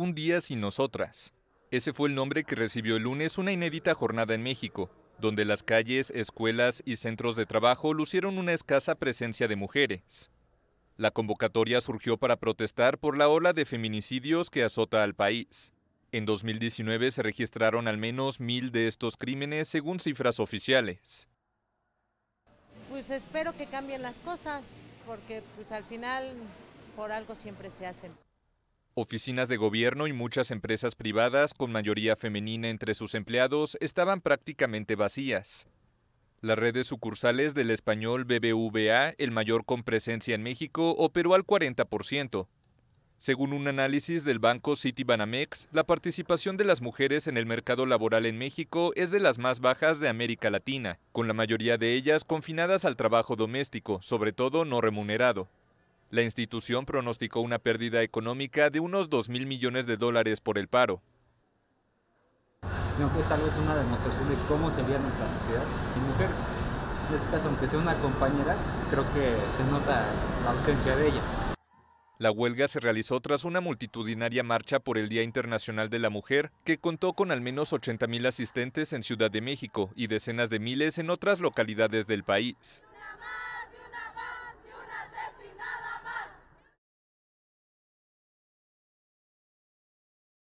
Un día sin nosotras. Ese fue el nombre que recibió el lunes una inédita jornada en México, donde las calles, escuelas y centros de trabajo lucieron una escasa presencia de mujeres. La convocatoria surgió para protestar por la ola de feminicidios que azota al país. En 2019 se registraron al menos mil de estos crímenes según cifras oficiales. Pues espero que cambien las cosas, porque pues al final por algo siempre se hacen. Oficinas de gobierno y muchas empresas privadas con mayoría femenina entre sus empleados estaban prácticamente vacías. Las redes sucursales del español BBVA, el mayor con presencia en México, operó al 40%. Según un análisis del banco Citibanamex, la participación de las mujeres en el mercado laboral en México es de las más bajas de América Latina, con la mayoría de ellas confinadas al trabajo doméstico, sobre todo no remunerado. La institución pronosticó una pérdida económica de unos 2 mil millones de dólares por el paro. Sino tal vez una demostración de cómo sería nuestra sociedad sin mujeres. En este caso, aunque sea una compañera, creo que se nota la ausencia de ella. La huelga se realizó tras una multitudinaria marcha por el Día Internacional de la Mujer, que contó con al menos 80.000 asistentes en Ciudad de México y decenas de miles en otras localidades del país.